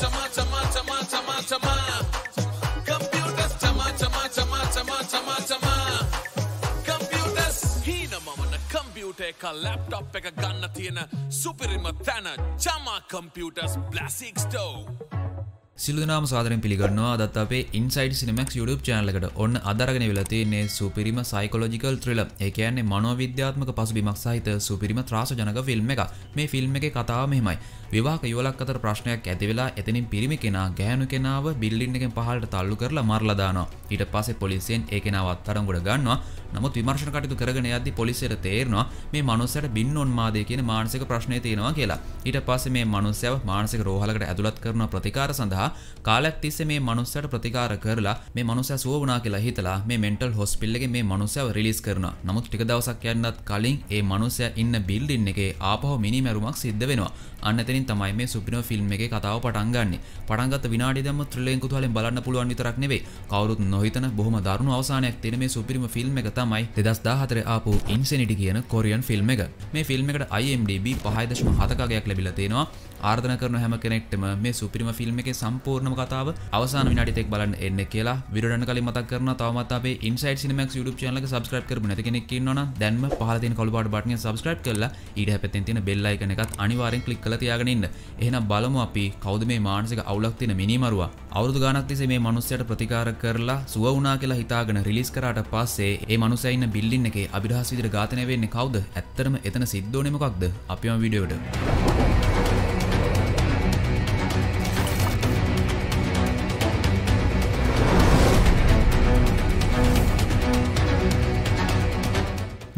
चमा चमा चमा चमा चमा कम्प्युटर्स चमा चमा चमा पेका गन्न थिएन सुपिरिम त्यान चमा कम्प्युटर्स ब्लासिक तो සිල්දනාම සාදරෙන් පිළිගන්නවා අදත් අපේ ඉන්සයිඩ් සිනමක් YouTube චැනලකට ඔන්න අදරගෙන වෙලා තියෙන්නේ සුපිරිම සයිකොලොජිකල් ත්‍රිල ඒ කියන්නේ මනෝවිද්‍යාත්මක පසුබිමක් සහිත සුපිරිම ත්‍රාසජනක ෆිල්ම් එක. මේ ෆිල්ම් එකේ කතාව මෙහෙමයි. විවාහක යුවලක් අතර ප්‍රශ්නයක් ඇති වෙලා එතනින් පිරිමි කෙනා ගෑනු කෙනාව බිල්ඩින් එකෙන් පහළට තල්ලු කරලා මරලා දානවා. ඊට පස්සේ පොලිසියෙන් ඒ කෙනාව අත්අඩංගුවට ගන්නවා. නමුත් විමර්ශන කටයුතු කරගෙන යද්දී පොලිසියට තේරෙනවා මේ මනුස්සයාට බින්නොන්මාදය කියන මානසික ප්‍රශ්නය තියෙනවා කියලා. ඊට පස්සේ මේ මනුස්සයව මානසික රෝහලකට ඇතුළත් කරන ප්‍රතිකාර සඳහා කරලා කාලයක් තිස්සේ මේ මනුස්සයට ප්‍රතිකාර කරලා මේ මනුස්සයා සුව වුණා කියලා හිතලා මේ මෙන්ටල් හොස්පිටල් එකේ මේ මනුස්සයව රිලීස් කරනවා. නමුත් ටික දවසක් යන්නත් කලින් ඒ මනුස්සයා ඉන්න බිල්ඩින් එකේ ආපහු මිනි මැරුමක් සිද්ධ වෙනවා. අන්න එතනින් තමයි මේ සුපිනෝ ෆිල්ම් එකේ කතාව පටන් ගන්නෙ. පටන් ගත්ත විනාඩිය දැම්ම ත්‍රිලෙන් කුතුහලෙන් බලන්න පුළුවන් විතරක් නෙවෙයි. කවුරුත් නොහිතන බොහොම දරුණු අවසානයක් තියෙන මේ සුපිරිම ෆිල්ම් එක තමයි 2014 ආපු ඉන්සෙනිටි කියන කොරියන් ෆිල්ම් එක. මේ ෆිල්ම් එකට IMDb 5.7ක ගයක් ලැබිලා තියෙනවා. ආර්ධන කරන හැම කෙනෙක්ටම මේ සුපිරිම ෆිල්ම් එක සම්පූර්ණම කතාව අවසාන විනාටිතෙක් බලන්න එන්න කියලා විඩන කලින් මතක් කරන තවමත් අපේ ඉන්සයිට සිනමක් YouTube channel එක subscribe කරපු නැති කෙනෙක් ඉන්නවනම් දැන්ම පහළ තියෙන කළු පාට බටන් එක subscribe කරලා ඊට හැපැත්තෙන් තියෙන bell icon එකත් අනිවාර්යෙන් click කරලා තියාගෙන ඉන්න. එහෙනම් බලමු අපි කවුද මේ මානසික අවුලක් තියෙන මිනිමරුවා. අවුරුදු ගානක් තිස්සේ මේ මිනිස්සයාට ප්‍රතිකාර කරලා සුව වුණා කියලා හිතාගෙන රිලීස් කරාට පස්සේ ඒ මිනිස්සයා ඉන්න බිල්ඩින් එකේ අභිරහස් විදිහට ඝාතනය වෙන්නේ කවුද? ඇත්තටම එතන සිද්ධ ඕනේ මොකක්ද? අපිම වීඩියෝට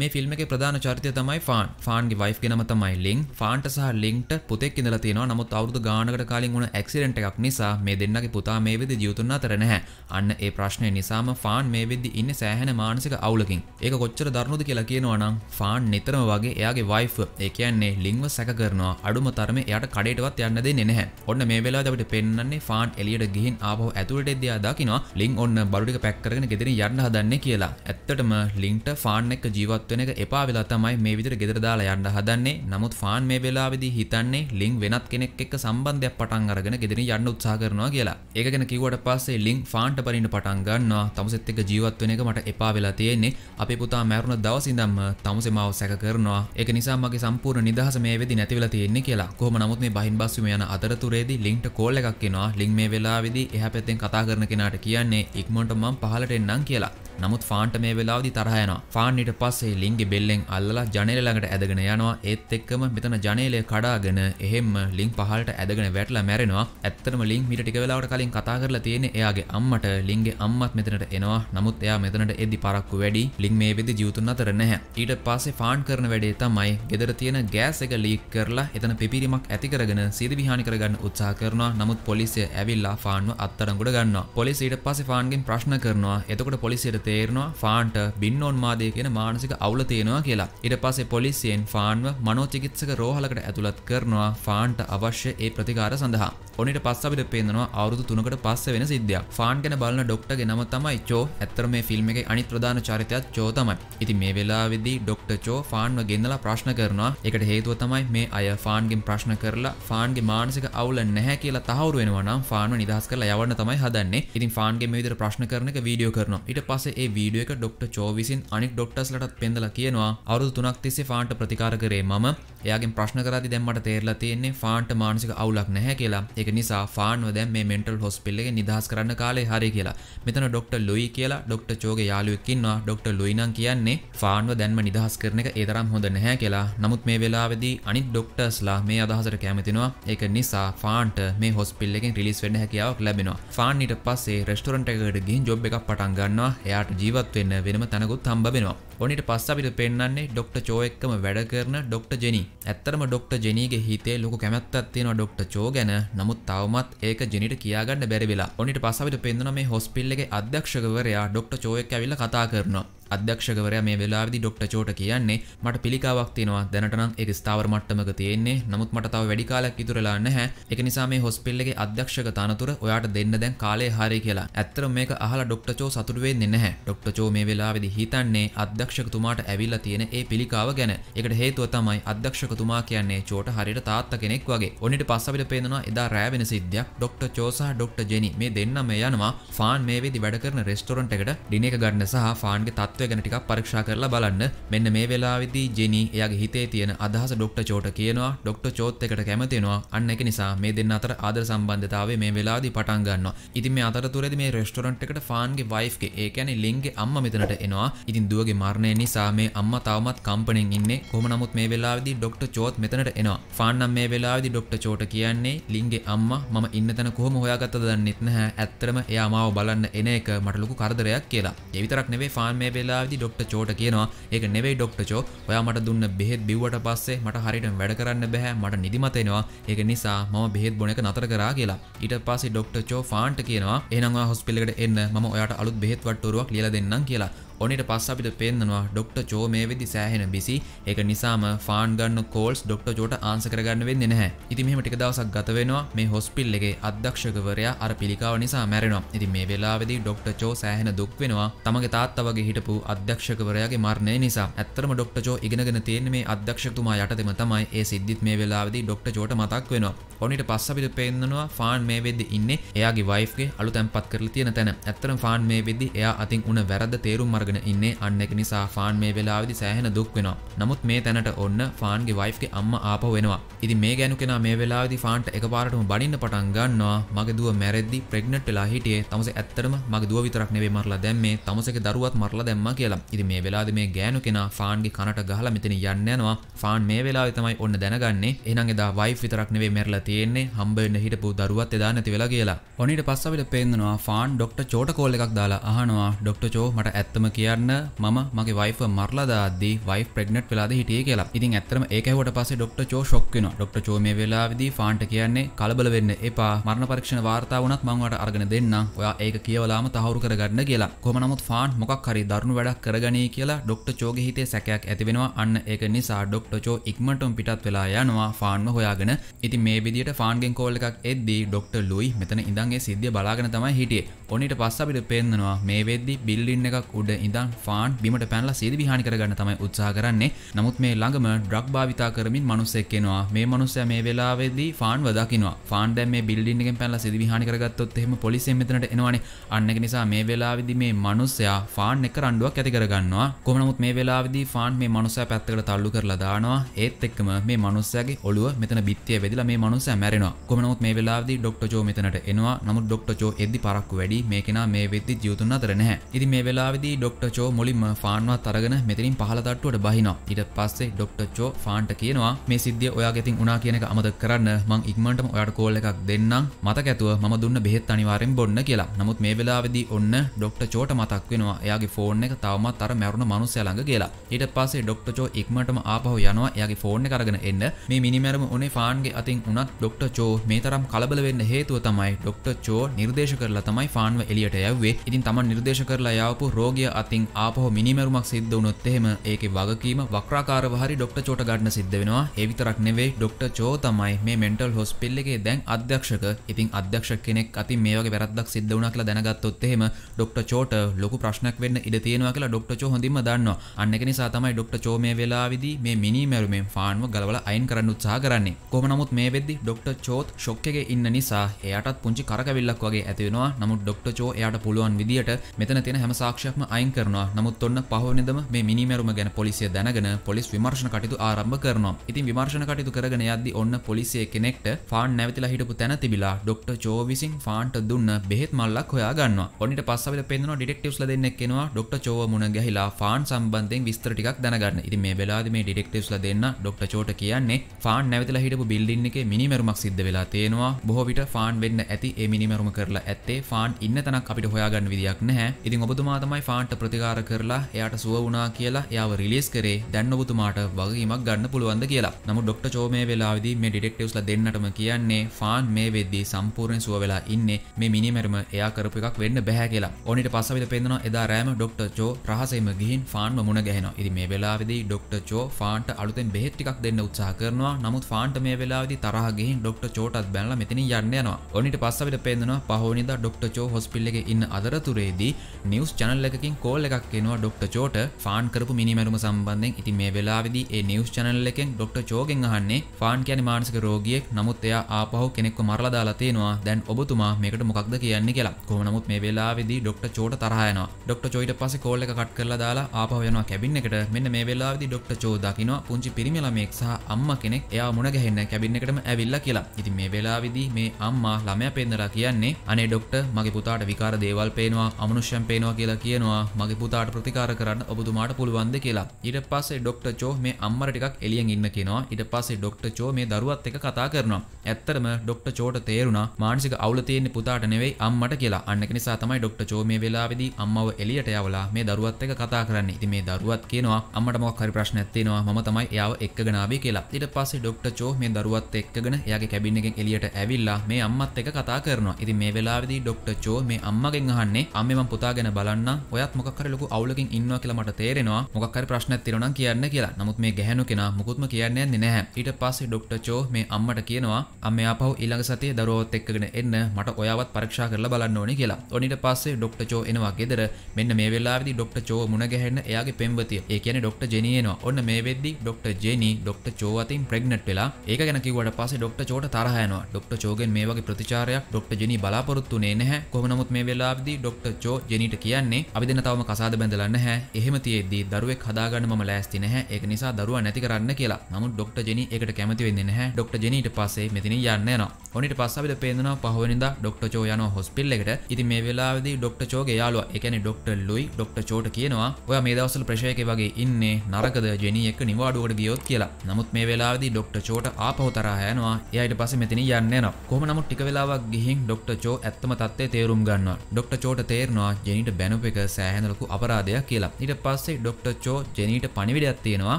මේ ෆිල්ම් එක ප්‍රධාන චරිතය තමයි ෆාන් ෆාන්ගේ වයිෆ් ගෙනම තමයි ලිං ෆාන්ට සහ ලිංට පුතෙක් ඉඳලා තියෙනවා නමුත් අවුරුදු ගානකට කලින් වුණ ඇක්සිඩන්ට් එකක් නිසා මේ දෙන්නගේ පුතා මේ වෙදි ජීවතුන් අතර නැහැ අන්න ඒ ප්‍රශ්නය නිසාම ෆාන් මේ වෙද්දි ඉන්නේ සෑහෙන මානසික අවුලකින් ඒක කොච්චර දරුණුද කියලා කියනවා නම් ෆාන් නිතරම වගේ එයාගේ වයිෆ් ඒ කියන්නේ ලිංව සැක කරනවා අඩුම තරමේ එයාට කඩේටවත් යන්න දෙන්නේ නැහැ ඔන්න මේ වෙලාවේ අපිට පෙන්වන්නේ ෆාන් එලියට ගිහින් ආපහු ඇතුළට එද්දී ආ දකිනවා ලින් ඔන්න බඩු ටික පැක් කරගෙන ගෙදරින් යන්න හදන්නේ කියලා. ඇත්තටම ලින්ට ෆාන් එක්ක ජීවත් ජීවත් වෙන එක එපා වෙලා තමයි මේ විදිහට ගෙදර දාලා යන්න හදන්නේ. නමුත් ෆාන් මේ වෙලාවේදී හිතන්නේ ලින් වෙනත් කෙනෙක් එක්ක සම්බන්ධයක් පටන් අරගෙන ගෙදරින් යන්න උත්සාහ කරනවා කියලා. ඒක ගැන කිව්වට පස්සේ ලින් ෆාන්ට බලින්න පටන් ගන්නවා. තමුසෙත් එක්ක ජීවත් වෙන එක මට එපා වෙලා තියෙන්නේ. අපේ පුතා මැරුණ දවස් ඉඳන්ම තමුසේ මාව සැක කරනවා. ඒක නිසා මගේ සම්පූර්ණ නිදහස මේ වෙදී නැති වෙලා තියෙන්නේ කියලා. කොහොම නමුත් මේ බහින් බස්සුම යන අතරතුරේදී ලින්ක්ට කෝල් එකක් එනවා. ලින්ක් මේ වෙලාවේදී එහා පැත්තෙන් කතා කරන කෙනාට කියන්නේ ඉක්මනට මම පහලට එන්නම් කියලා. නමුත් ෆාන්ට මේ වෙලාවදි තරහයනවා ෆාන්නිට පස්සේ ලින්ගේ බෙල්ලෙන් අල්ලලා ජනේල ළඟට ඇදගෙන යනවා ඒත් එක්කම මෙතන ජනේලය කඩාගෙන එහෙම්ම ලින් පහලට ඇදගෙන වැටලා මැරෙනවා ඇත්තටම ලින් මිට ටික වෙලාවට කලින් කතා කරලා තියෙන්නේ එයාගේ අම්මට ලින්ගේ අම්මත් මෙතනට එනවා නමුත් එයා මෙතනට එද්දි පරක්කු වැඩි ලින් මේ වෙද්දි ජීවිතුන් අතර නැහැ ඊට පස්සේ ෆාන් කරන වැඩේ තමයි ගෙදර තියෙන ගෑස් එක ලීක් කරලා එතන පිපිරීමක් ඇති කරගෙන සීද විහානි කරගන්න උත්සාහ කරනවා නමුත් පොලිසිය ඇවිල්ලා ෆාන්ව අත්තරංගුඩ ගන්නවා පොලිසියට පස්සේ ෆාන්ගෙන් ප්‍රශ්න කරනවා එතකොට පොලිසියට තේරනවා ෆාන්ට බින්නෝන් මාදය කියෙන මානසික අවුල තියෙනවා කියලා ඉට පසේ පොලිසියෙන් ෆාන්ව මනෝචිකිත්සක රෝහලකට ඇතුළත් කරනවා ෆාන්ට අවශ්‍ය ඒ ප්‍රතිකාර සඳහා ඔනිට පස් අපිට පේෙනවා අවුදු තුනකට පස්ස වෙන සිද්ධිය ෆාන් ගැන බලන්න ඩොක්ටගේ නම තමයි චෝ ඇත්තර මේ ෆිල්ම් එක අනි ප්‍රධාන චරිතයක් චෝ තමයි ඉති මේ වෙලාවෙදී ඩොක්ට චෝ ෆාන්ව ගෙන්දලා ප්‍රශ්න කරනවා එකට හේතුව තමයි මේ අය ෆාන්ගෙන් ප්‍රශ්න කරලා ෆාන්ගේ මානසික අවුල නැහැ කියලා තහවුරුවෙනවනම් ෆාන්ව නිදහස් කරලා යවන්න තමයි හදන්නේ ඉතින් ෆාන්ගේ විදිර ප්‍රශ්න කරන එක වීඩියෝ කරනවා ඊට පස්සේ ඒ වීඩියෝ එක ඩොක්ටර් චෝ විසින් අනික් ඩොක්ටර්ස්ලටත් පෙන්දලා කියනවා අවුරුදු 3ක් තිස්සේ ෆාන්ට ප්‍රතිකාර කරේ මම. එයාගෙන් ප්‍රශ්න කරද්දි දැන් මට තේරලා තියෙන්නේ ෆාන්ට මානසික අවුලක් නැහැ කියලා. ඒක නිසා ෆාන්ව දැන් මේ මෙන්ටල් හොස්පිටල් එකේ නිදහස් කරන්න කාලේ හරි කියලා. මෙතන ඩොක්ටර් ලුයි කියලා ඩොක්ටර් චෝගේ යාළුවෙක් ඉන්නවා. ඩොක්ටර් ලුයි නම් කියන්නේ ෆාන්ව දැන්ම නිදහස් කරන එක ඒ තරම් හොඳ නැහැ කියලා. නමුත් මේ වෙලාවේදී අනිත් ඩොක්ටර්ස්ලා මේ අදහසට කැමතිනවා. ඒක නිසා ෆාන්ට මේ හොස්පිටල් එකෙන් රිලීස් වෙන්න හැකියාවක් ලැබෙනවා. ෆාන් ඊට පස්සේ රෙස්ටෝරන්ට් එකකට ගිහින් ජොබ් එකක් පටන් ගන්නවා. එයා එයාට ජීවත් වෙන්න වෙනම තනකුත් හම්බ වෙනවා. ඔනිට පස්ස අපිට පෙන්වන්නේ ඩොක්ටර් චෝ එක්කම වැඩ කරන ඩොක්ටර් ජෙනි. ඇත්තටම ඩොක්ටර් ජෙනිගේ හිතේ ලොකු කැමැත්තක් තියෙනවා ඩොක්ටර් චෝ ගැන. නමුත් තවමත් ඒක ජෙනිට කියාගන්න බැරි වෙලා. ඔනිට පස්ස අපිට පෙන්වන මේ හොස්පිටල් එකේ අධ්‍යක්ෂකවරයා ඩොක්ටර් චෝ එක්ක ඇවිල්ලා කතා කරනවා. අධ්‍යක්ෂකවරයා මේ වෙලාවේදී ડોක්ටර් චෝට කියන්නේ මට පිළිකාවක් තියෙනවා දැනට නම් ඒක ස්ථාවර මට්ටමක තියෙන්නේ නමුත් මට තව වැඩි කාලයක් ඉතුරුලා නැහැ ඒක නිසා මේ හොස්පිටල් එකේ අධ්‍යක්ෂක තනතුර ඔයාට දෙන්න දැන් කාලය හරි කියලා. ඇත්තටම මේක අහලා ડોක්ටර් චෝ සතුටු වෙන්නේ නැහැ. ડોක්ටර් චෝ මේ වෙලාවේදී හිතන්නේ අධ්‍යක්ෂකතුමාට ඇවිල්ලා තියෙන ඒ පිළිකාව ගැන. ඒකට හේතුව තමයි අධ්‍යක්ෂකතුමා කියන්නේ චෝට හරියට තාත්තා කෙනෙක් වගේ. ඔන්නිට පස්ස අපිට පේනවා එදා රෑ වෙන සිද්ධියක්. ડોක්ටර් චෝ සහ ડોක්ටර් ජෙනි මේ දෙන්නම යනවා ෆාන් මේ වෙදි වැඩ කරන රෙස්ටෝරන්ට් එකට ඩිනර් එක ගන්න සහ ෆාන්ගේ තත්ත්වය තත්ත්වය ගැන ටිකක් පරීක්ෂා කරලා බලන්න. මෙන්න මේ වෙලාවේදී ජෙනි එයාගේ හිතේ තියෙන අදහස ડોක්ටර් චෝට කියනවා. ડોක්ටර් චෝත් එකට කැමති වෙනවා. අන්න ඒක නිසා මේ දෙන්න අතර ආදර සම්බන්ධතාවය මේ වෙලාවේදී පටන් ගන්නවා. ඉතින් මේ අතරතුරේදී මේ රෙස්ටොරන්ට් එකට ෆාන්ගේ වයිෆ්ගේ ඒ කියන්නේ ලින්ගේ අම්මා මෙතනට එනවා. ඉතින් දුවගේ මරණය නිසා මේ අම්මා තවමත් කම්පණෙන් ඉන්නේ. කොහොම නමුත් මේ වෙලාවේදී ડોක්ටර් චෝත් මෙතනට එනවා. ෆාන් නම් මේ වෙලාවේදී ડોක්ටර් චෝට කියන්නේ ලින්ගේ අම්මා මම ඉන්න තැන කොහොම හොයාගත්තද දන්නෙත් නැහැ. ඇත්තරම එයා මාව බලන්න එන එක මට ලොකු කරදරයක් කියලා. ඒ විතරක් නෙවෙයි ෆාන් මේ වෙලාදි ඩොක්ට චෝට කියනවා ඒක නෙවෙයි ඩොක්ට චෝ ඔයා මට දුන්න බෙහෙත් බිව්වට පස්සේ මට හරිට වැඩ කරන්න බැහැ මට නිදිමතෙනවා ඒක නිසා මම බෙහෙත් බොන එක නතර කරා කියලා ඊට පස්සේ ඩොක්ට චෝ ෆාන්ට කියනවා එනවා හොස්පිල්ලට එන්න ම ඔයාට අලුත් බෙහෙත් වට්ටුරුවක් ලියල දෙන්නම් කියලා ඔනිට පස් අපිට පෙන්න්නවා ඩොක්ට චෝ මේ වෙදි සෑහෙන බිසි එක නිසාම ෆාන් ගන්න කෝල්ස් ඩොක්ට චෝට ආන්සකරගන්න වෙන්න නැහැ ඉති මෙම ටික දවසක් ගතවෙනවා මේ හොස්පිල්ලගේ අධ්‍යක්ෂකවරයා අර පිළිකාව නිසා මැරෙනවා ඉති මේ වෙලාවෙදි ඩොක්ට චෝ සෑහෙන දුක් වෙනවා තමගේ තාත්තවගේ හිටපු අධ්‍යක්ෂකවරයාගේ මරණය නිසා ඇත්තරම ඩොක්ට චෝ ඉගෙනගෙන තියෙන මේ අධ්‍යක්ෂතුමා යටතම තමයි ඒ සිද්ධිත් මේ වෙලාවෙදි ඩොක්ට චෝට මතක් වෙනවා ඔනිට පස්ස අපිට පෙන්න්නවා ෆාන් මේ වෙද්දි ඉන්න එයාගේ වයිෆ්ගේ අලු තැන්පත් කරල තියෙන තැන ඇත්තරම් ෆාන් මේ වෙදි එයා අතින් උන වැරද තේරුම් මර්ග බලාගෙන ඉන්නේ අන්න එක නිසා ෆාන් මේ වෙලාවිදි සෑහෙන දුක් වෙනවා. නමුත් මේ තැනට ඔන්න ෆාන්ගේ වයිෆ්ගේ අම්ම ආපහු වෙනවා. ඉතින් මේ ගෑනු කෙනා මේ වෙලාවේදී ෆාන්ට එකපාරටම බඩින්න පටන් ගන්නවා. මගේ දුව මැරෙද්දි ප්‍රෙග්නන්ට් වෙලා හිටියේ. තමස ඇත්තටම මගේ දුව විතරක් නෙවෙයි මරලා දැම්මේ. තමසගේ දරුවත් මරලා දැම්මා කියලා. ඉතින් මේ වෙලාවේදී මේ ගෑනු කෙනා ෆාන්ගේ කනට ගහලා මෙතන යන්න යනවා. ෆාන් මේ වෙලාවේ තමයි ඔන්න දැනගන්නේ. එහෙනම් එදා වයිෆ් විතරක් නෙවෙයි මැරලා තියෙන්නේ. හම්බ වෙන්න හිටපු දරුවත් එදා නැති වෙලා කියලා. ඔනිට පස්සවිල පේන්නනවා ෆාන් ඩොක්ටර් චෝට කෝල් එකක් දාලා අහනවා ඩොක්ටර් චෝ මට ඇත්තම කියන්න මම මගේ වයිෆ මරලදාද වයි ප්‍රෙග්නට් වෙලාද හිටිය කියලා ඉතින් ඇතරම ඒකවට පස ඩොක්ට චෝ ශොක්කන ඩොක්ට චෝ මේ වෙලාවිදි ෆාන්ට කියන්නේ කලබල වෙන්න එපා මරණ පරක්ෂණ වාර්තාවනත් මංවට අර්ගෙන දෙන්න ඔයා ඒක කියවලාම තහවරු කරගන්න කියලා කොමනමුත් ෆාන් මොකක් හරි දරුණු වැඩක් කරගනී කියලා ඩොක්ට චෝග හිතේ සැකයක් ඇතිවෙනවා අන්න ඒක නිසා ඩොක්ට චෝ ඉක්මටම් පිටත් වෙලා යනවා ෆාන්ම හොයාගෙන ඉති මේ විදිට ෆාන්ගෙන් කෝල් එකක් එද්දී ඩොක්ට ලුයි මෙතන ඉඳන්ගේ සිද්ධිය බලාගෙන තමයි හිටියේ ඔනිට පස් අපිට පෙන්න්නවා මේ වෙද්දි බිල්ලින්න එකක් උඩ ඉඳන් ෆාන් බිමට පැනලා සේද විහානි කරගන්න තමයි උත්සාහ කරන්නේ. නමුත් මේ ළඟම ඩ්‍රග් භාවිතා කරමින් මිනිස්සෙක් එනවා. මේ මිනිස්සයා මේ වෙලාවේදී ෆාන්ව දකිනවා. ෆාන් දැන් මේ බිල්ඩින් එකෙන් පැනලා සේද විහානි කරගත්තොත් එහෙම පොලිසියෙන් මෙතනට එනවනේ. අන්න ඒක නිසා මේ වෙලාවේදී මේ මිනිස්සයා ෆාන් එක රණ්ඩුවක් ඇති කරගන්නවා. කොහොම නමුත් මේ වෙලාවේදී ෆාන් මේ මිනිස්සයා පැත්තකට තල්ලු කරලා දානවා. ඒත් එක්කම මේ මිනිස්සයාගේ ඔළුව මෙතන බිත්තිය වැදිලා මේ මිනිස්සයා මැරෙනවා. කොහොම නමුත් මේ වෙලාවේදී ඩොක්ටර් ජෝ මෙතනට එනවා. නමුත් ඩොක්ටර් ජෝ එද්දි පරක්කු වැඩි. මේ කෙනා මේ වෙද්දි ජීවතුන් අතර නැහැ. ඉතින් මේ වෙලාවේදී ඩොක්ට චෝ මුලින්ම ෆාන්වත් අරගෙන මෙතිනින් පහලතට්ටුවට බහිනවා ඉට පස්සේ ඩොක්ට චෝ ෆාන්ට කියනවා මේ සිද්ධිය ඔයා ගෙතින් උනා කියන එක අමත කරන්න මං ඉක්මට ඔයාට කෝල් එකක් දෙන්නම් මතකඇතුව ම දුන්න බෙත් අනිවාරෙන් බොන්න කියලා නමුත් මේ වෙලාවෙදී ඔන්න ඩොක්ට චෝට මතක් වෙනවා එයාගේ ෆෝන් එක තවමත් අර මැරුණ මනුස්සය ළඟ කියලා ඊට පස්සේ ඩොක්ට චෝ ඉක්මටම ආපහු යනවා එයාගේ ෆෝර්න කරගෙන එන්න මේ මිනිමැරම උනේ ෆාන්ගේ අතින් උනත් ඩොක්ට චෝ මේ තරම් කලබල වෙන්න හේතුව තමයි ඩොක්ට චෝ නිර්දේශ කරලා තමයි ෆාන්ව එලියට යව්වේ ඉතින් තමන් නිර්දේශ කරලා යාවපු රෝගිය අතින් ආපහෝ මිනිමරුමක් සිද්ධ වුණොත් එහෙම ඒකේ වගකීම වක්‍රාකාරව හරි ඩොක්ටර් චෝට ගන්න සිද්ධ වෙනවා. ඒ විතරක් නෙවෙයි ඩොක්ටර් චෝ තමයි මේ මෙන්ටල් හොස්පිටල් එකේ දැන් අධ්‍යක්ෂක. ඉතින් අධ්‍යක්ෂක කෙනෙක් අතින් මේ වගේ වැරද්දක් සිද්ධ වුණා කියලා දැනගත්තොත් එහෙම ඩොක්ටර් චෝට ලොකු ප්‍රශ්නයක් වෙන්න ඉඩ තියෙනවා කියලා ඩොක්ටර් චෝ හොඳින්ම දන්නවා. අන්න ඒක නිසා තමයි ඩොක්ටර් චෝ මේ වෙලාවේදී මේ මිනිමරුමෙන් ෆාන්ව ගලවලා අයින් කරන්න උත්සාහ කරන්නේ. කොහොම නමුත් මේ වෙද්දී ඩොක්ටර් චෝත් ෂොක් එකේ ඉන්න නිසා එයාටත් පුංචි කරකැවිල්ලක් වගේ ඇති වෙනවා. නමුත් ඩොක්ටර් චෝ එයාට පුළුවන් විදියට මෙතන තියෙන හැම සාක්ෂියක්ම අයින් කරනවා නමුත් ඔන්න පහවනිදම මේ මිනිමැරුම ගැන පොලිසිය දැනගෙන පොලිස් විමර්ශණ කටයුතු ආරම්භ කරනවා. ඉතින් විමර්ශණ කටයුතු කරගෙන යද්දී ඔන්න පොලිසිය කෙනෙක්ට ෆාන් නැවතිලා හිටපු තැන තිබිලා ඩොක්ටර් ජෝ විසින් ෆාන්ට දුන්න බෙහෙත් මල්ලක් හොයා ගන්නවා. ඔන්නිට පස්සවිල පෙන්නවා ඩිටෙක්ටිව්ස්ලා දෙන්නෙක් එනවා ඩොක්ටර් ජෝව මුණ ගැහිලා ෆාන් සම්බන්ධයෙන් විස්තර ටිකක් දැනගන්න. ඉතින් මේ වෙලාවේදී මේ ඩිටෙක්ටිව්ස්ලා දෙන්න ඩොක්ටර් ජෝට කියන්නේ ෆාන් නැවතිලා හිටපු බිල්ඩින් එකේ මිනිමැරුමක් සිද්ධ වෙලා තියෙනවා. බොහෝ විට ෆාන් වෙන්න ඇති ඒ මිනිමැරුම කරලා ඇත්තේ ෆාන් ඉන්න තැනක් අපිට හොයාගන්න විදියක් නැහැ. ඉතින් ඔබතුමා තමයි ෆාන්ට ප්‍රතිකාර කරලා එයාට සුව වුණා කියලා යාව රිලිස් කරේ දැන් ඔබතුමාට වගකීමක් ගන්න පුළුවන්ද කියලා. නමුත් ඩොක්ටර් චෝ මේ වෙලාවේදී මේ ඩිටෙක්ටිව්ස්ලා දෙන්නටම කියන්නේ ෆාන් මේ වෙද්දී සම්පූර්ණයෙන් සුව වෙලා ඉන්නේ මේ මිනිමැරම එයා කරපු එකක් වෙන්න බෑ කියලා. ඕනිට පස්සවිද පෙන්නනවා එදා රෑම ඩොක්ටර් චෝ රහසෙම ගිහින් ෆාන්ව මුණ ගැහෙනවා. ඉතින් මේ වෙලාවේදී ඩොක්ටර් චෝ ෆාන්ට අලුතෙන් බෙහෙත් ටිකක් දෙන්න උත්සාහ කරනවා. නමුත් ෆාන්ට මේ වෙලාවේදී තරහ ගිහින් ඩොක්ටර් චෝටත් බැනලා මෙතනින් යන්න යනවා. ඕනිට පස්සවිද පෙන්නනවා පහවෙනිදා ඩොක්ටර් චෝ හොස්පිටල් එකේ ඉන්න අතරතුරේදී නිවුස් channel එකකින් කෝ කෝල් එකක් එනවා ඩොක්ට චෝට ෆාන් කරපු මිනිමැරුම සම්බන්ධෙන් ඉතින් මේ වෙලාවෙදී ඒ නිවස් channel එකෙන් ඩොක්ට චෝගෙන් අහන්නේ ෆාන් කියන්නේ මානසික රෝගියෙක් නමුත් එයා ආපහු කෙනෙක්ව මරලා දාලා තියෙනවා දැන් ඔබතුමා මේකට මොකක්ද කියන්නේ කියලා. කොහොම නමුත් මේ වෙලාවෙදී ඩොක්ට චෝට තරහ යනවා. ඩොක්ට චෝයිට පස්සේ කෝල් එක කට් කරලා දාලා ආපහු යනවා කැබින් එකට. මෙන්න මේ වෙලාවෙදී ඩොක්ට චෝ දකිනවා පුංචි පිරිමි ළමෙක් සහ අම්මා කෙනෙක් එයා මුණ ගැහෙන්න කැබින් එකටම ඇවිල්ලා කියලා. ඉතින් මේ වෙලාවේදී මේ අම්මා ළමයා පෙන්නලා කියන්නේ අනේ ඩොක්ටර් මගේ පුතාට විකාර දේවල් පේනවා අමනුෂ්‍යම් පේනවා කියලා කියනවා මගේ පුතාට ප්‍රතිකාර කරන්න ඔබතුමාට පුළුවන්ද කියලා. ඊට පස්සේ ඩොක්ටර් චෝ මේ අම්මර ටිකක් එළියෙන් ඉන්න කියනවා. ඊට පස්සේ ඩොක්ටර් චෝ මේ දරුවත් එක්ක කතා කරනවා. ඇත්තටම ඩොක්ටර් චෝට තේරුණා මානසික අවුල තියෙන්නේ පුතාට නෙවෙයි අම්මට කියලා. අන්න ඒක නිසා තමයි ඩොක්ටර් චෝ මේ වෙලාවේදී අම්මව එළියට යවලා මේ දරුවත් එක්ක කතා කරන්නේ. ඉතින් මේ දරුවත් කියනවා අම්මට මොකක් හරි ප්‍රශ්නයක් තියෙනවා මම තමයි එයාව එක්කගෙන ආවේ කියලා. ඊට පස්සේ ඩොක්ටර් චෝ මේ දරුවත් එක්කගෙන එයාගේ කැබින් එකෙන් එළියට ඇවිල්ලා මේ අම්මත් එක්ක කතා කරනවා. ඉතින් මේ වෙලාවේදී ඩොක්ටර් චෝ මේ අම්මගෙන් අහන්නේ අම්මේ මං පුතා ගැන බලන්න ඔයත් මොකර ලොක අවුලකින් ඉන්න කියලමට තේරෙනවා මොකර ප්‍රශ්න තිරන කියන්න කියලා නමුත් මේ ගැහනු කෙන මුකුත්ම කියන්නේ නැහැ ඊට පස්සේ ඩොක්ට චෝ මේ අම්මට කියනවා අම අපව ඊළඟ සතිය දරුවොත් එක්කගෙන එන්න මට ඔයාවත් පරක්ෂා කරලා බලන්න ඕනි කියලා ඔනිට පස්සේ ඩොක්ට චෝ එනවා ගෙදර මෙන්න මේ වෙලාවේදී ඩොක්ට චෝ මුණ ගැහෙන්න එයාගේ පෙම්වතිය ඒ කියන්නේ ඩොක්ට ජෙනි එනවා ඔන්න මේ වෙද්දී ඩොක්ට ජෙනි ඩොක්ට චෝ අතින් ප්‍රෙග්නට් වෙලා ඒක ගැන කිව්වට පස්සේ ඩොක්ට චෝට තරහ යනවා ඩොක්ට චෝගෙන් මේ වගේ ප්‍රතිචාරයක් ඩොක්ට ජෙනි බලාපොරොත්තුනේ නැහැ කොහොම නමුත් මේ වෙලාවේදී ඩොක්ට චෝ ජෙනිට කියන්නේ අපි දෙන්න තව තවම කසාද බැඳලා නැහැ. එහෙම තියෙද්දී දරුවෙක් හදාගන්න මම ලෑස්ති නැහැ. ඒක නිසා දරුවා නැති කරන්න කියලා. නමුත් ડોක්ටර් ජෙනි ඒකට කැමති වෙන්නේ නැහැ. ડોක්ටර් ජෙනි ඊට පස්සේ මෙතනින් යන්න යනවා. ඔන්න ඊට පස්සේ අපිට පේනවා පහවෙනිදා ડોක්ටර් චෝ යනවා හොස්පිටල් එකට. ඉතින් මේ වෙලාවේදී ડોක්ටර් චෝගේ යාළුවා, ඒ කියන්නේ ડોක්ටර් ලුයි ડોක්ටර් චෝට කියනවා, "ඔයා මේ දවස්වල ප්‍රෙෂර් එකේ වගේ ඉන්නේ නරකද ජෙනි එක්ක නිවාඩුවකට ගියොත් කියලා." නමුත් මේ වෙලාවේදී ડોක්ටර් චෝට ආපහු තරහ යනවා. එයා ඊට පස්සේ මෙතනින් යන්න යනවා. කොහොම නමුත් ටික වෙලාවක් ගිහින් ડોක්ටර් චෝ ඇත්තම තත්ත්වය තේරුම් ගන්නවා. ડોක්ටර් චෝට තේරෙනවා ජෙනිට බැනුප එක සෑහෙන ඇඳලකු අපරාධයක් කියලා ඊට පස්සේ ඩොක්ට චෝ ජනීට පනිවිඩයක් තියෙනවා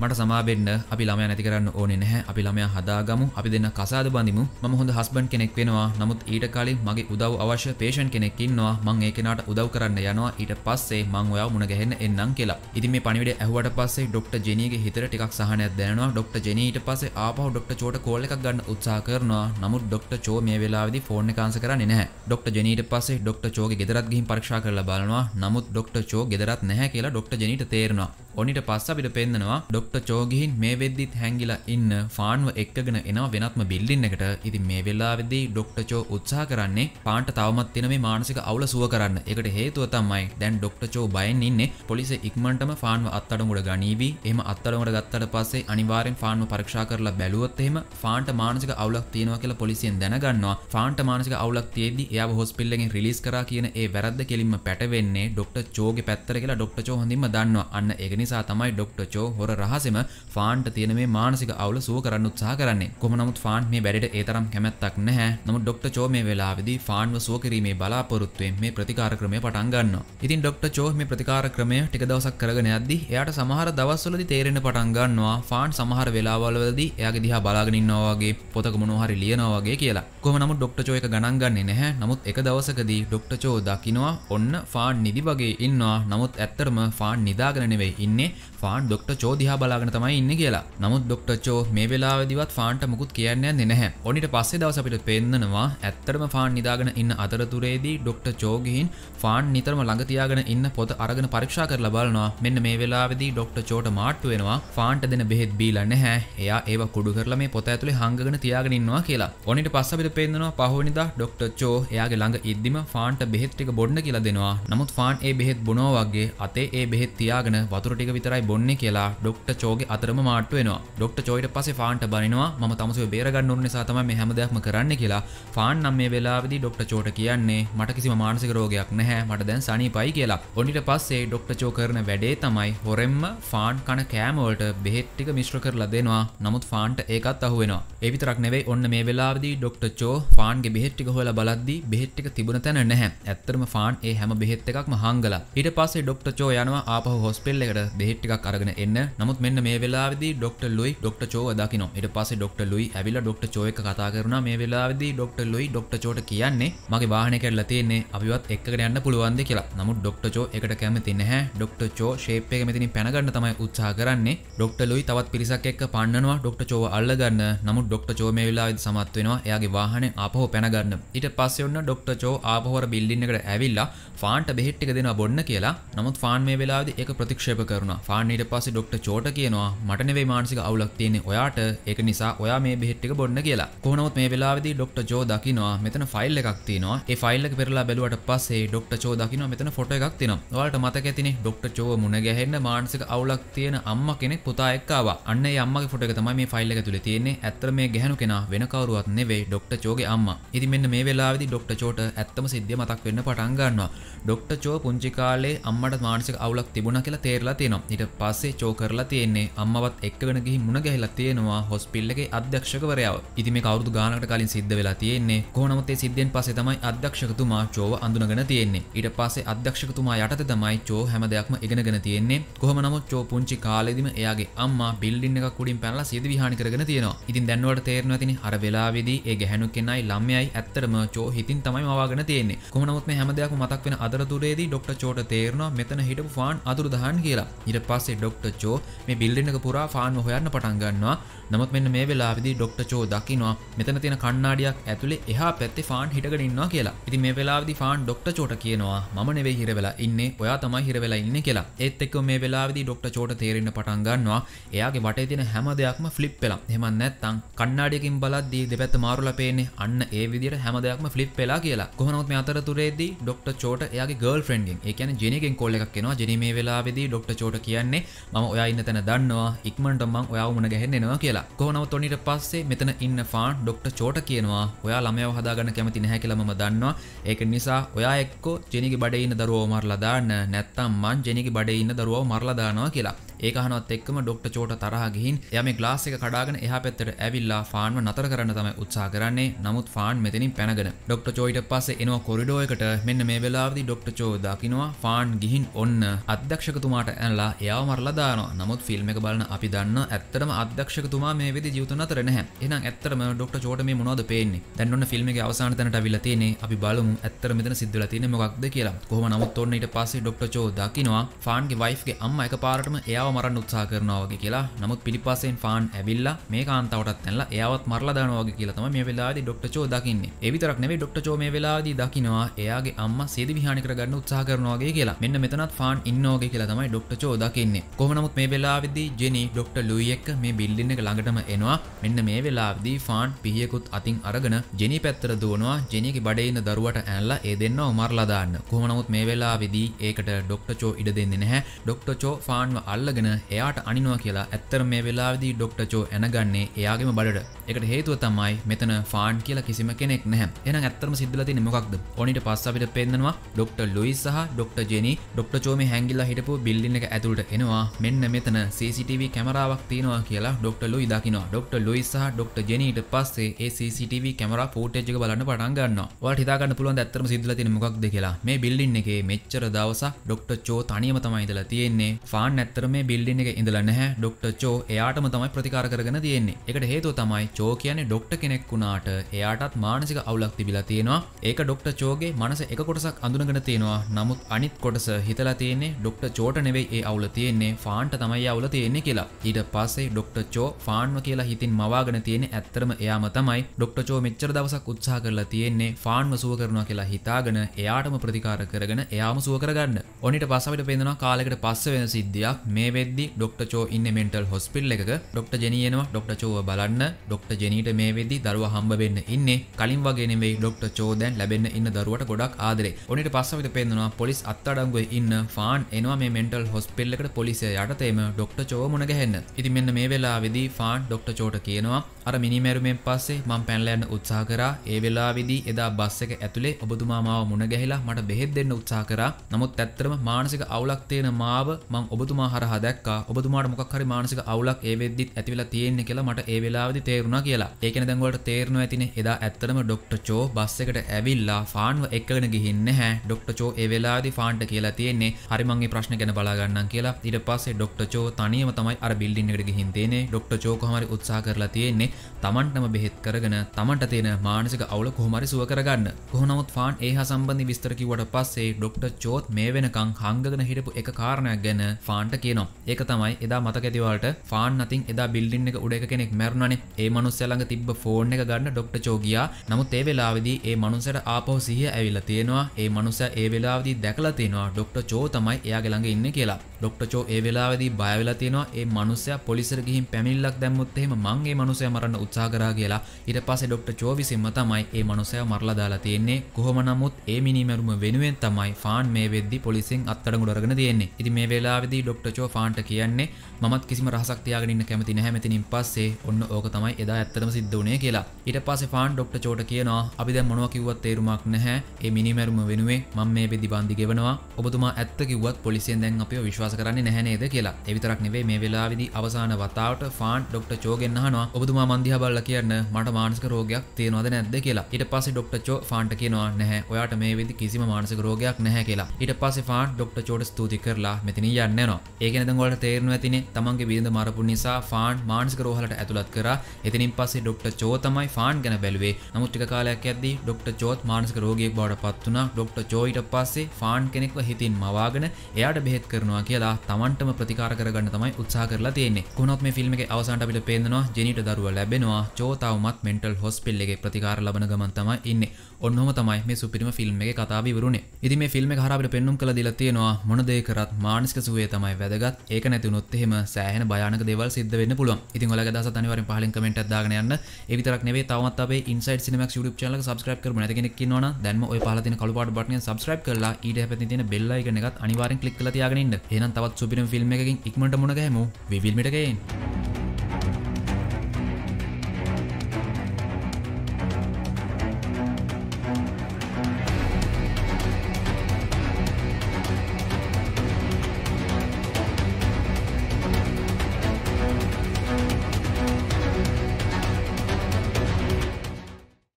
මට සමාබෙන්න්න අපි ළමය නැති කරන්න ඕනේ නැහැ අපි ළමය හදාගමු අපි දෙන්න කසාද බඳමු ම හොඳ හස්බන් කෙනෙක් වෙනවා නමුත් ඊට කලින් මගේ උදව් අවශ්‍ය පේෂන් කෙනෙක්කින්නවා මං ඒකෙනට උදව් කරන්න යනවා ඊට පස්සේ මං ඔයා මුණ ගැහෙන්න එන්නම් කියලා ඉතින් මේ පනිවිඩ ඇහුවට පස්සේ ඩොක්ට ජනීගේ හිතර ටිකක් සහනයක් දැනවා ඩොක්ට ජනීට පස්සේ ආපහු ඩොක්ට චෝට කෝල් එකක් ගන්න උත්සා කරනවා නමුත් ඩොක්ට චෝ මේ වෙලාවේදී ෆෝන් එක කාන්ස කරන්නේ නැහැ ඩොක්ට ජනීට පස්සේ ඩොක්ට චෝගේ ගෙදරත් ගිහින් පරීක්ෂා කරලා බලනවා නමුත් ඩොක්ට චෝ ගෙදරත් නැහැ කියලා ඩොක්ට ජනීට තේරෙනවා ඔනිට පස්ස අපිට පෙන්දනවා ඩොක්ට චෝගිහින් මේ වෙද්දිත් හැංගිලා ඉන්න ෆාන්ව එක්කගෙන එනවා වෙනත්ම බිල්ලින්න එකට ඉති මේ වෙල්ලාවෙදී ඩොක්ට චෝ උත්සා කරන්නේ පාන්ට තවමත් තින මේ මානසික අවුල සුව කරන්න එකට හේතුව තමයි දැන් ඩොක්ට චෝ බයෙන් ඉන්නේ පොලිස ඉක්මන්ටම ෆාන්ව අත්තඩමුට ගනීවී එම අත්තඩමට ගත්තට පස්සේ අනිවාරෙන් ෆාන්ව පරක්ෂා කරලා බැලුවොත් එහෙම ෆාන්ට මානසික අවුලක් තියෙනවා කියලා පොලිසියෙන් දැනගන්නවා ෆාන්ට මානසික අවුලක් තියෙද්දි එයා හොස්පිල්ලෙන් රිලිස් කරා කියන ඒ වැරද්ද කෙලින්ම පැටවෙන්නේ ඩොක්ට චෝගේ පැත්තර කියලා ඩොක්ට චෝ හොඳින්ම දන්නවා අන්න ඒකනි නිසා තමයි ඩොක්ටර් චෝ හොර රහසෙම ෆාන්ට තියෙන මේ මානසික අවුල සුව කරන්න උත්සාහ කරන්නේ. කොහොම නමුත් ෆාන්ට් මේ වැඩේට ඒ තරම් කැමැත්තක් නැහැ. නමුත් ඩොක්ටර් චෝ මේ වෙලාවේදී ෆාන්ව සුව කිරීමේ බලාපොරොත්තුවෙන් මේ ප්‍රතිකාර ක්‍රමය පටන් ගන්නවා. ඉතින් ඩොක්ටර් චෝ මේ ප්‍රතිකාර ක්‍රමය ටික දවසක් කරගෙන යද්දී එයාට සමහර දවස්වලදී තේරෙන්න පටන් ගන්නවා ෆාන්ට් සමහර වෙලාවවලදී එයාගේ දිහා බලාගෙන ඉන්නවා වගේ පොතක මොනවා හරි ලියනවා වගේ කියලා. කොහොම නමුත් ඩොක්ටර් චෝ එක ගණන් ගන්නේ නැහැ. නමුත් එක දවසකදී ඩොක්ටර් චෝ දකිනවා ඔන්න ෆාන් නිදි වගේ ඉන්නවා. නමුත් ඇත්තටම ෆාන් නිදාගෙන නෙවෙයි ඉන්නේ. ini ෆාන් ඩොක්ට චෝ දිහා බලාගෙන තමයි ඉන්න කියලා නමුත් ඩොක්ට චෝ මේ වෙලාවදිවත් ෆාන්ට මුකුත් කියන්න යන්නේ නැහැ ඔනිට පස්සේ දවස අපිට පෙන්නනවා ඇත්තටම ෆාන් නිදාගෙන ඉන්න අතරතුරේදී ඩොක්ට චෝ ගිහින් ෆාන් නිතරම ළඟ තියාගෙන ඉන්න පොත අරගෙන පරීක්ෂා කරලා බලනවා මෙන්න මේ වෙලාවේදී ඩොක්ට චෝට මාට්ටු වෙනවා ෆාන්ට දෙන බෙහෙත් බීලා නැහැ එයා ඒව කුඩු කරලා මේ පොත ඇතුලේ හංගගෙන තියාගෙන ඉන්නවා කියලා ඔනිට පස්ස අපිට පෙන්නනවා පහවෙනිදා ඩොක්ට චෝ එයාගේ ළඟ ඉද්දිම ෆාන්ට බෙහෙත් ටික බොන්න කියලා දෙනවා නමුත් ෆාන් ඒ බෙහෙත් බොනවා වගේ අතේ ඒ බෙහෙත් තියාගෙන වතුර ටික විතරයි බොන්නේ කියලා ඩොක්ට චෝගේ අතරම මාට්ුවෙනවා ඩොක්ට චෝයිට පසේ ෆාන්ට බනිනවා ම තමසේ බේරගන්න නිසා තම හැමදයක්ම කරන්න කියලා ෆාන් නම් මේ වෙලාවිදි ඩොක්ට චෝට කියන්නේ මට කිසි මානසික රෝගයක් නැහැ මට දැන් සනී පයි කියලා ඔනිට පස්සේ ඩොක්ට චෝ කරන වැඩේ තමයි හොරෙම්ම ෆාන් කන කෑමවලට බෙහෙට්ටික මිශ්‍ර කරලා දෙනවා නමුත් ෆාන්ට ඒකත් අහුවෙනවා එවිතරක් නෙවෙයි ඔන්න මේ වෙලාවදී ඩොක්ට චෝ ෆාන්ගේ බෙහෙට්ටික හොල බලද්දී බෙහෙට්ටික තිබුණ තැන නැහැ ඇත්තරම ෆාන් ඒ හැම බෙහෙත් එකක් මහංගල ඊට පස්සේ ඩොක්ට චෝ යනවා ආපහු හොස්පෙල් එකට බෙහෙට්ටික එකක් අරගෙන එන්න. නමුත් මෙන්න මේ වෙලාවේදී ડોક્ટર ලුයි ડોક્ટર චෝව දකින්න. ඊට පස්සේ ડોક્ટર ලුයි ඇවිල්ලා ડોક્ટર චෝ එක්ක කතා කරනවා. මේ වෙලාවේදී ડોક્ટર ලුයි ડોક્ટર චෝට කියන්නේ මගේ වාහනේ කැඩලා තියෙන්නේ. අපිවත් එක්කගෙන යන්න පුළුවන්ද කියලා. නමුත් ડોક્ટર චෝ එකට කැමති නැහැ. ડોક્ટર චෝ ෂේප් එක මෙතනින් පැන ගන්න තමයි උත්සාහ කරන්නේ. ડોક્ટર ලුයි තවත් පිරිසක් එක්ක පන්නනවා ડોક્ટર චෝව අල්ල ගන්න. නමුත් ડોક્ટર චෝ මේ වෙලාවේදී සමත් වෙනවා. එයාගේ වාහනේ ආපහු පැන ගන්න. ඊට පස්සේ ඔන්න ડોક્ટર චෝ ආපහු අර බිල්ඩින් එකට ඇවිල්ලා ෆාන්ට බෙහෙට් එක දෙනවා බොන්න කියලා. නමුත් ෆාන් මේ වෙලාවේදී ඒක ප්‍රතික්ෂේප කරනවා. ෆාන් අන්නට පස්සේ ඩොක්ට චෝට කියනවා මට නෙවෙයි මානසික අවුලක් තියෙන්නේ ඔයාට ඒක නිසා ඔයා මේ බෙහෙත් ටික බොන්න කියලා. කොහොමවත් මේ වෙලාවේදී ඩොක්ටර් ජෝ දකිනවා මෙතන ෆයිල් එකක් තියෙනවා. ඒ ෆයිල් එක පෙරලා බැලුවට පස්සේ ඩොක්ටර් චෝ දකිනවා මෙතන ෆොටෝ එකක් තියෙනවා. ඔයාලට මතක ඇතිනේ ඩොක්ටර් චෝව මුණ ගැහෙන්න මානසික අවුලක් තියෙන අම්මා කෙනෙක් පුතා එක්ක ආවා. අන්න ඒ අම්මගේ ෆොටෝ එක තමයි මේ ෆයිල් එක තුලේ තියෙන්නේ. ඇත්තට මේ ගැහණු කෙනා වෙන කවුරුවත් නෙවෙයි ඩොක්ටර් චෝගේ අම්මා. ඉතින් මෙන්න මේ වෙලාවේදී ඩොක්ටර් චෝට ඇත්තම සිද්ධිය මතක් වෙන්න පටන් ගන්නවා. ඩොක්ටර් චෝ පුංචි කාලේ අම්මට මානසික අවුලක් තිබුණා කියලා තේරලා තියෙනවා. ඊට පස්සේ චෝ කරලා තියෙන්නේ අම්මවත් එක්කගෙන ගිහින් මුණ ගැහිලා තියෙනවා හොස්පිටල් එකේ අධ්‍යක්ෂකවරයාව. ඉතින් මේක අවුරුදු ගානකට කලින් සිද්ධ වෙලා තියෙන්නේ. කොහොම නමුත් ඒ සිද්ධියෙන් පස්සේ තමයි අධ්‍යක්ෂකතුමා චෝව අඳුනගෙන තියෙන්නේ. ඊට පස්සේ අධ්‍යක්ෂකතුමා යටතේ තමයි චෝ හැම දෙයක්ම ඉගෙනගෙන තියෙන්නේ. කොහොම නමුත් චෝ පුංචි කාලෙදිම එයාගේ අම්මා බිල්ඩින් එකක් උඩින් පැනලා සීද විහානි කරගෙන තියෙනවා. ඉතින් දැන් වලට තේරෙනවා තිනේ අර වෙලාවේදී ඒ ගැහණු කෙනායි ළමයයි ඇත්තටම චෝ හිතින් තමයි මවාගෙන තියෙන්නේ. කොහොම නමුත් මේ හැම දෙයක්ම මතක් වෙන අතරතුරේදී ડોක්ටර් චෝට තේරෙනවා මෙතන හිටපු ෆාන් අතුරුදහන් කියලා. ඊට පස්සේ පස්සේ ඩොක්ට චෝ මේ බිල්ලිනක පුරා ෆාන් හොයන්න පටන්ගන්නවා නමුත් මෙන්න මේ වෙලාවිදි ඩොක්ට චෝ දකිනවා මෙතන තියෙන කන්නාඩියක් ඇතුළේ එහා පැත්තේ ෆාන් හිටගෙන ඉන්නවා කියලා ඉති මේ වෙලාවිදි ෆාන් ඩොක්ට චෝට කියනවා මම නෙවෙයි හිරවෙලා ඉන්නේ ඔයා තමයි හිරවෙලා ඉන්න කියලා ඒත් එක්ක මේ වෙලාවිදි ඩොක්ට චෝට තේරෙන්න පටන් ගන්නවා එයාගේ වටේ තියෙන හැම දෙයක්ම ෆ්ලිප් වෙලා එහෙම නැත්නම් කන්නාඩියකින් බලද්දී දෙපැත්ත මාරුලා පේන්නේ අන්න ඒ විදිහට හැම දෙයක්ම ෆ්ලිප් වෙලා කියලා කොහොමනොත් මේ අතරතුරේදී ඩොක්ටර් චෝට එයාගේ ගර්ල් ෆ්‍රෙන්ඩ්ගෙන් ඒ කියන්නේ ජෙනිගෙන් කෝල් එකක් එනවා ජෙනි මේ වෙලාවේදී ඩොක්ටර් චෝට කියන්නේ කියන්නේ ම ඔයන්න තැන දන්නවා ඉක්මට මං ඔයා මුණ ගැහෙන්නවා කියලා කොනව තොනිට පස්සේ මෙතන ඉන්න ෆාන් ඩොක්ට චෝට කියනවා ඔයා ළමයව හදාගන්න කැමති නැහැ කියලම දන්නවා ඒක නිසා ඔයා එක්කෝ ජෙනිගේ බඩඉන්න දරුවෝ මරලදාන්න නැත්තම් මං ජෙනිගේ බඩඉන්න දරුවෝ මරලදානවා කියලා ඒකහනොත් එක්කම ඩොක්ට චෝට තරහගින් යම ගලාස් එක කඩාගෙන එහ පැත්තට ඇවිල්ලා ෆාන්ව නතර කරන්න තම උත්සා කරන්නේ නමුත් ෆාන් මෙතනින් පැනගෙන ඩොක්ට චෝයිට පස්සේ එනවා කොරිඩෝයකට මෙන්න මේ වෙලාවදි ඩොක්ට චෝ දකිනවා ෆාන් ගිහින් ඔන්න අධ්‍යක්ෂකතුමාට ඇල්ලා එයාව මරලා දානවා නමුත් ෆිල්ම් එක බලන අපි දන්න ඇත්තටම අධ්‍යක්ෂකතුමා මේ විදි ජීවිත නතර නැහැ එහෙනම් ඇත්තටම ඩොක්ට චෝට මේ මොනවද පේන්නේ දැන් ඔන්න ෆිල්ම් එකේ අවසාන තැනට අවිල්ලා තියෙන්නේ අපි බලමු ඇත්තට මෙතන සිද්ධ වෙලා තියෙන්නේ මොකක්ද කියලා කොහොම නමුත් ඔන්න ඊට පස්සේ ඩොක්ට චෝ දකිනවා ෆාන්ගේ වයිෆ්ගේ අම්මා එකපාරටම එයා එයාව මරන්න උත්සා කරනවාගේ කියලා නමුත් පිළිපසෙන් ෆාන් ඇවිල්ලා මේ කාන්තාවටත් ඇල්ලා එයාවත් මරලා දානවාගේ කියලා තමයි මේ වෙලාවේදී ඩොක්ටර් චෝ දකින්නේ. ඒ විතරක් නෙවෙයි ඩොක්ටර් චෝ මේ වෙලාවේදී දකිනවා එයාගේ අම්මා සේද විහානි කරගන්න උත්සාහ කරනවාගේ කියලා. මෙන්න මෙතනත් ෆාන් ඉන්නවාගේ කියලා තමයි ඩොක්ටර් චෝ දකින්නේ. කොහොම නමුත් මේ වෙලාවේදී ජෙනි ඩොක්ටර් ලුයි එක්ක මේ බිල්ඩින් එක ළඟටම එනවා. මෙන්න මේ වෙලාවේදී ෆාන් පිහියකුත් අතින් අරගෙන ජෙනි පැත්තට දුවනවා. ජෙනිගේ බඩේ ඉන්න දරුවට ඇල්ලා ඒ දෙන්නව මරලා දාන්න. කොහොම නමුත් මේ වෙලාවේදී ඒකට ඩොක්ටර් චෝ ඉඩ දෙන්නේ නැහැ. ඩොක්ටර් චෝ ෆාන්ව අල්ල අල්ලගෙන එයාට අනිනවා කියලා ඇත්තර මේ වෙලාවිදී ඩොක්ට චෝ ඇනගන්නේ එයාගේම බඩට එකට හේතුව තමයි මෙතන ෆාන් කියලා කිසිම කෙනෙක් නැහැ එන ඇත්තරම සිද්ධලති නිමොක්ද ඕනිට පස්ස අපිට පෙන්දනවා ඩොක්ට ලොයි සහ ඩොක්ට ජෙනි ඩොක්ට චෝම හැගිල්ලා හිටපු බිල්ලින්න එක ඇතුළට එනවා මෙන්න මෙතන CCTV කැමරාවක් තියෙනවා කියලා ඩොක්ට ලොයි දකිනවා ඩොක්ට ලොයි සහ ඩොක්ට ජෙනීට පස්සේ ඒ CCTV කැමරා ෆෝටේජ් එක බලන්න පටන් ගන්නවා ඔයාලට හිතා ගන්න පුළුවන් ඇත්තම සිද්ධලා තියෙන මොකක්ද කියලා මේ බිල්ඩින් එකේ මෙච්චර දවසක් ඩොක්ටර් චෝ තනියම තමයි ඉඳලා තියෙන්නේ ෆාන් ඇත්තට මේ මේ බිල්ඩින් එක ඉඳලා නැහැ ඩොක්ටර් චෝ එයාටම තමයි ප්‍රතිකාර කරගෙන තියෙන්නේ. ඒකට හේතුව තමයි චෝ කියන්නේ ඩොක්ටර් කෙනෙක් වුණාට එයාටත් මානසික අවුලක් තිබිලා තියෙනවා. ඒක ඩොක්ටර් චෝගේ මනස එක කොටසක් අඳුනගෙන තියෙනවා. නමුත් අනිත් කොටස හිතලා තියෙන්නේ ඩොක්ටර් චෝට නෙවෙයි ඒ අවුල තියෙන්නේ ෆාන්ට තමයි අවුල තියෙන්නේ කියලා. ඊට පස්සේ ඩොක්ටර් චෝ ෆාන්ව කියලා හිතින් මවාගෙන තියෙන්නේ ඇත්තටම එයාම තමයි. ඩොක්ටර් චෝ මෙච්චර දවසක් උත්සාහ කරලා තියෙන්නේ ෆාන්ව සුව කරනවා කියලා හිතාගෙන එයාටම ප්‍රතිකාර කරගෙන එයාම සුව කරගන්න. ඔනිට පස්සවිට පේනවා කාලෙකට පස්ස වෙන සිද්ධියක් මේ වෙද්දි ඩොක්ට චෝ ඉන්න මෙන්ටල් හොස්පිල් එක ඩොක්ට ජනියනවා ඩොක්ට චෝව බලන්න ඩොක්ට ජනීට මේ වෙදි දරුව හම්බ වෙන්න ඉන්නේ කලින් වගේනෙවෙයි ඩොක්ට චෝදැන් ලැබෙන්න ඉන්න දරුවට ගොඩක් ආදරේ ඔනිට පස්සවිත පෙන්දවා පොලිස් අත්තඩංගුව ඉන්න ෆාන් එනවා මේ මෙන්ටල් හොස්පිල්ලකට පොලිසිය යටතේම ඩොක්ට චෝ මුණගැහෙන්න ඉති මෙන්න මේ වෙලා වෙදි ෆාන් ඩොක්ට චෝට කියනවා අර මිනිමැරුමෙන් පස්සේ මං පැනලා යන්න උත්සාහ කරා. ඒ වෙලාවේදී එදා බස් එක ඇතුලේ ඔබතුමා මාව මුණ ගැහිලා මට බෙහෙත් දෙන්න උත්සාහ කරා. නමුත් ඇත්තටම මානසික අවුලක් තියෙන මාව මං ඔබතුමා හරහා දැක්කා. ඔබතුමාට මොකක් හරි මානසික අවුලක් ඒ වෙද්දිත් ඇති වෙලා තියෙන්නේ කියලා මට ඒ වෙලාවේදී තේරුණා කියලා. ඒක නේ දැන් ඔයාලට තේරෙනවා ඇතිනේ. එදා ඇත්තටම ડોක්ටර් චෝ බස් එකට ඇවිල්ලා ෆාන්ව එක්කගෙන ගිහින් නැහැ. ડોක්ටර් චෝ ඒ වෙලාවේදී ෆාන්ට කියලා තියෙන්නේ හරි මං මේ ප්‍රශ්න ගැන බලා ගන්නම් කියලා. ඊට පස්සේ ડોක්ටර් චෝ තනියම තමයි අර බිල්ඩින් එකට ගිහින් තියෙන්නේ. ડોක්ටර් චෝ කොහොම හරි උත්සාහ කරලා තියෙන්නේ තමන්ටම බෙහෙත් කරගෙන තමට තියෙන මානසික අවුල කොහොමරි සුව කරගන්න කොහොනමුත් ෆාන් ඒ සම්බන්ධි විස්තරකිවට පස්සේ ඩොක්ට චෝත් මේ වෙනකං හංගගෙන හිටපු එක කාරණයක් ගැන ෆාන්ට කියනවා ඒක තමයි එදා මතකඇතිවලට ෆාන් නතින් එදා බිල්ඩින් එක උඩ කෙනෙක් මැරුණනේ ඒ මනුස්සැළඟ තිබ ෆෝන් එක ගන්න ඩොක්ට චෝගයා නමුත් ඒ වෙලාවිදී ඒ මනුසට ආපහෝ සිහ ඇවිල්ල තියෙනවා ඒ මනුස ඒ වෙලාවදී දැකලා තියෙනවා ඩොක්ට චෝ තමයි එයාගළඟ ඉන්න කියලා ඩොක්ට චෝ ඒ වෙලාවදී බයවෙලා තියෙනවා ඒ මනුස්සය පොලිසර ගිහින් පැමිල්ලක් දැම්මුත් එහෙම මංගේ මනුසයම මරන්න උත්සා කරා කියලා ඊට පස්සේ ඩොක්ටර් චෝ විසින්ම තමයි ඒ මනුස්සයා මරලා දාලා තියෙන්නේ. කොහොම නමුත් ඒ මිනිමැරුම වෙනුවෙන් තමයි ෆාන් මේ වෙද්දි පොලිසියෙන් අත්අඩංගුවට අරගෙන තියෙන්නේ. ඉතින් මේ වෙලාවේදී ඩොක්ටර් චෝ ෆාන්ට කියන්නේ මමත් කිසිම රහසක් තියාගෙන ඉන්න කැමති නැහැ මෙතනින් පස්සේ ඔන්න ඕක තමයි එදා ඇත්තටම සිද්ධ වුණේ කියලා. ඊට පස්සේ ෆාන් ඩොක්ටර් චෝට කියනවා අපි දැන් මොනවා කිව්වත් තේරුමක් නැහැ. ඒ මිනිමැරුම වෙනුවෙන් මම මේ වෙද්දි බන්දි ගෙවනවා. ඔබතුමා ඇත්ත කිව්වත් පොලිසියෙන් දැන් අපිව විශ්වාස කරන්නේ නැහැ නේද කියලා. ඒ විතරක් නෙවෙයි මේ වෙලාවේදී අවසාන වතාවට ෆාන් ඩොක්ටර් චෝගෙන් අහනවා ඔබතුමා තමන්දිහ බල්ල කියන්න මට මානසක රෝගයක් තියෙනවද නැද්ද කියලා ඊට පස්සේ ඩොක්ටර් චෝ ෆාන්ට කියනවා නැහැ ඔයාට මේ වෙද්දි කිසිම මානසික රෝගයක් නැහැ කියලා ඊට පස්සේ ෆාන් ඩොක්ටර් චෝට ස්තුති කරලා මෙතන යන්න යනවා ඒක නේද ඔයාලට තේරෙනවා ඇතිනේ තමන්ගේ බිරිඳ මරපු නිසා ෆාන් මානසික රෝහලට ඇතුළත් කරා එතනින් පස්සේ ඩොක්ටර් චෝ තමයි ෆාන් ගැන බැලුවේ නමුත් ටික කාලයක් යද්දී ඩොක්ටර් චෝත් මානසික රෝගියෙක් බවට පත් වුණා ඩොක්ටර් චෝ ඊට පස්සේ ෆාන් කෙනෙක්ව හිතින් මවාගෙන එයාට බෙහෙත් කරනවා කියලා තමන්ටම ප්‍රතිකාර කරගන්න තමයි උත්සාහ කරලා තියෙන්නේ කොහොමත් මේ ෆිල්ම් එකේ අවසානට අපිට පේනවා ජෙනිට දරුවා ලැබෙනවා චෝතවමත් මෙන්ටල් හොස්පිල් එකේ ප්‍රතිකාර ලබන ගමන් තමයි ඉන්නේ ඔන්නොම තමයි මේ සුපිරිම ෆිල්ම් එකේ කතාව ඉවරුනේ. ඉතින් මේ ෆිල්ම් එක හරහා අපිට පෙන්눔 කළ දීලා තියෙනවා මොන දේ කරත් මානසික සුවය තමයි වැදගත්. ඒක නැති වුණොත් එහෙම සෑහෙන භයානක දේවල් සිද්ධ වෙන්න පුළුවන්. ඉතින් ඔයාලගේ අදහසත් අනිවාර්යෙන් පහලින් කමෙන්ට් එකක් දාගෙන යන්න. ඒ විතරක් නෙවෙයි තවමත් අපේ Inside Cinemax YouTube channel එක subscribe කරමු නැති කෙනෙක් ඉන්නවනම් දැන්ම ඔය පහල තියෙන කළු පාට බටන් එක subscribe කරලා ඊට හැපෙන තියෙන bell icon එකත් අනිවාර්යෙන් click කරලා තියාගෙන ඉන්න. එහෙනම් තවත් සුපිරිම ෆිල්ම් එකකින් ඉක්මනට මුණ ගැහෙමු. We will meet again.